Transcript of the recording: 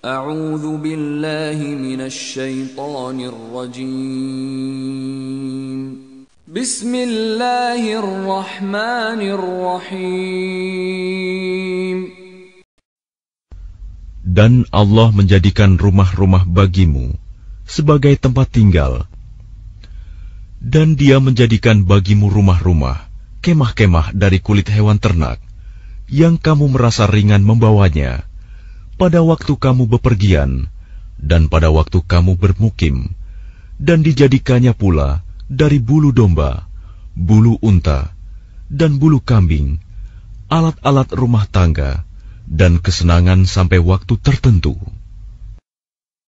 أعوذ بالله من الشيطان الرجيم بسم الله الرحمن الرحيم Dan Allah menjadikan rumah-rumah bagimu sebagai tempat tinggal. Dan dia menjadikan bagimu rumah-rumah, kemah-kemah dari kulit hewan ternak, yang kamu merasa ringan membawanya pada waktu kamu bepergian dan pada waktu kamu bermukim, dan dijadikannya pula dari bulu domba, bulu unta, dan bulu kambing, alat-alat rumah tangga, dan kesenangan sampai waktu tertentu.